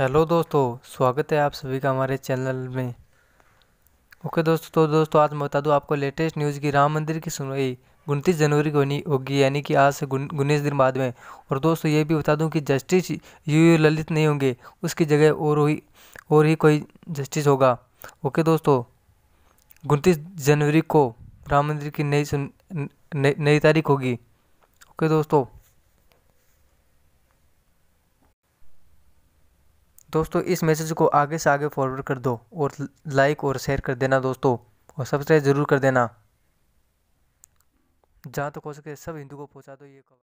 hello दोस्तों स्वागत है आप सभी का हमारे चैनल में ओके दोस्तों तो दोस्तों आज मैं बता दूं आपको लेटेस्ट न्यूज़ की राम मंदिर की सुनवाई उनतीस जनवरी को होनी होगी यानी कि आज से उन्नीस दिन बाद में और दोस्तों ये भी बता दूं कि जस्टिस यू यू ललित नहीं होंगे उसकी जगह और ही और ही कोई जस्टिस होगा ओके दोस्तों उनतीस जनवरी को राम मंदिर की नई सुन नई तारीख होगी ओके दोस्तों दोस्तों इस मैसेज को आगे से आगे फॉरवर्ड कर दो और लाइक और शेयर कर देना दोस्तों और सब्सक्राइब ज़रूर कर देना जहाँ तक तो हो सके सब हिंदू को पहुँचा दो ये खबर